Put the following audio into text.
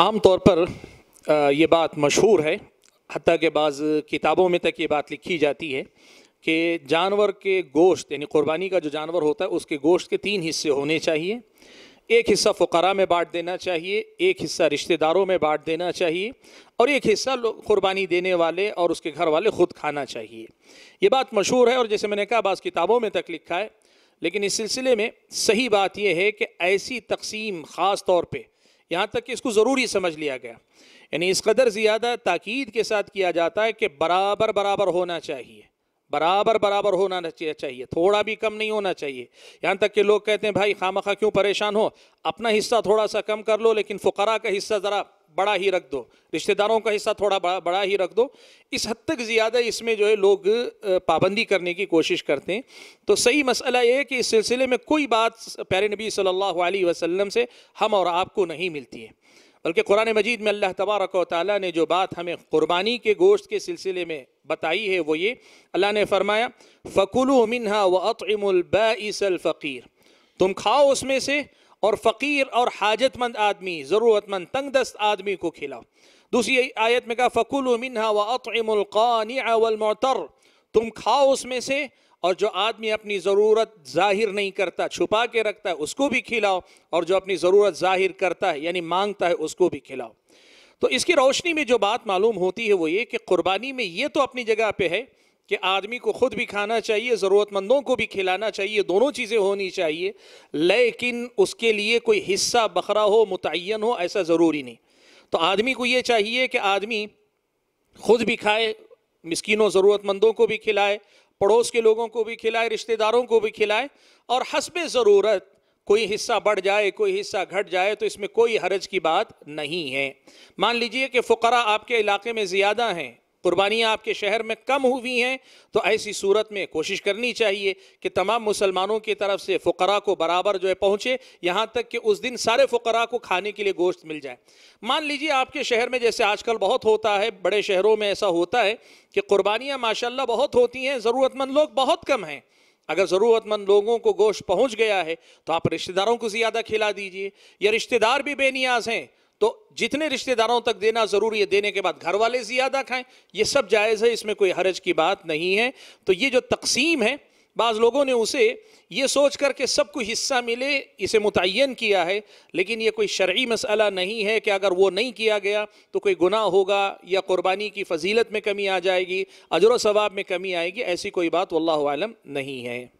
आम तौर पर ये बात मशहूर है हती के बाज़ किताबों में तक ये बात लिखी जाती है कि जानवर के गोश्त यानी क़ुरबानी का जो जानवर होता है उसके गोश्त के तीन हिस्से होने चाहिए एक हिस्सा फ़ुकरा में बांट देना चाहिए एक हिस्सा रिश्तेदारों में बांट देना चाहिए और एक हिस्सा क़ुरबानी देने वाले और उसके घर वाले ख़ुद खाना चाहिए ये बात मशहूर है और जैसे मैंने कहा बाज़ किताबों में तक लिखा है लेकिन इस सिलसिले में सही बात यह है कि ऐसी तकसीम ख़ास तौर पर यहाँ तक कि इसको ज़रूरी समझ लिया गया यानी इस कदर ज़्यादा ताक़द के साथ किया जाता है कि बराबर बराबर होना चाहिए बराबर बराबर होना चाहिए थोड़ा भी कम नहीं होना चाहिए यहाँ तक कि लोग कहते हैं भाई खामखा क्यों परेशान हो अपना हिस्सा थोड़ा सा कम कर लो लेकिन फ़करा का हिस्सा ज़रा बड़ा ही रख दो रिश्तेदारों का हिस्सा थोड़ा बड़ा बड़ा ही रख दो इस हद तक ज़्यादा इसमें जो है लोग पाबंदी करने की कोशिश करते हैं तो सही मसला ये है कि इस सिलसिले में कोई बात प्यारे नबी सल्लल्लाहु अलैहि वसल्लम से हम और आपको नहीं मिलती है बल्कि कुरान मजीद में अल्लाह तबारक ताली ने जो बात हमें क़ुरबानी के गोश्त के सिलसिले में बताई है वो ये अल्लाह ने फरमाया फ़कुल मिनहा व अतमलबा फ़कीर तुम खाओ उसमें से और फ़कीर और हाजतमंद आदमी ज़रूरतमंद तंग दस्त आदमी को खिलाओ दूसरी आयत में कहा फ़कुल मिनहा तुम खाओ उसमें से और जो आदमी अपनी ज़रूरत जाहिर नहीं करता छुपा के रखता है उसको भी खिलाओ और जो अपनी ज़रूरत जाहिर करता है यानी मांगता है उसको भी खिलाओ तो इसकी रोशनी में जो बात मालूम होती है वो ये कि कुर्बानी में ये तो अपनी जगह पे है कि आदमी को ख़ुद भी खाना चाहिए ज़रूरतमंदों को भी खिलाना चाहिए दोनों चीज़ें होनी चाहिए लेकिन उसके लिए कोई हिस्सा बकरा हो मुतन हो ऐसा ज़रूरी नहीं तो आदमी को ये चाहिए कि आदमी ख़ुद भी खाए मस्किनों ज़रूरतमंदों को भी खिलाए पड़ोस के लोगों को भी खिलाए रिश्तेदारों को भी खिलाए और हसब ज़रूरत कोई हिस्सा बढ़ जाए कोई हिस्सा घट जाए तो इसमें कोई हरज की बात नहीं है मान लीजिए कि फ़करा आपके इलाके में ज़्यादा हैं कुर्बानियाँ आपके शहर में कम हुई हैं तो ऐसी सूरत में कोशिश करनी चाहिए कि तमाम मुसलमानों की तरफ से फ़करा को बराबर जो है पहुँचे यहाँ तक कि उस दिन सारे फ़करा को खाने के लिए गोश्त मिल जाए मान लीजिए आपके शहर में जैसे आजकल बहुत होता है बड़े शहरों में ऐसा होता है कि कुर्बानियाँ माशा बहुत होती हैं ज़रूरतमंद लोग बहुत कम हैं अगर ज़रूरतमंद लोगों को गोश्त पहुँच गया है तो आप रिश्तेदारों को ज़्यादा खिला दीजिए या रिश्तेदार भी बेनियाज हैं तो जितने रिश्तेदारों तक देना ज़रूरी है देने के बाद घर वाले ज़्यादा खाएं ये सब जायज़ है इसमें कोई हरज की बात नहीं है तो ये जो तकसीम है बाज़ लोगों ने उसे ये सोच करके सबको हिस्सा मिले इसे मुतन किया है लेकिन ये कोई शर्य मसला नहीं है कि अगर वो नहीं किया गया तो कोई गुनाह होगा या क़ुरबानी की फजीलत में कमी आ जाएगी अजर सवाब में कमी आएगी ऐसी कोई बात वल्लम नहीं है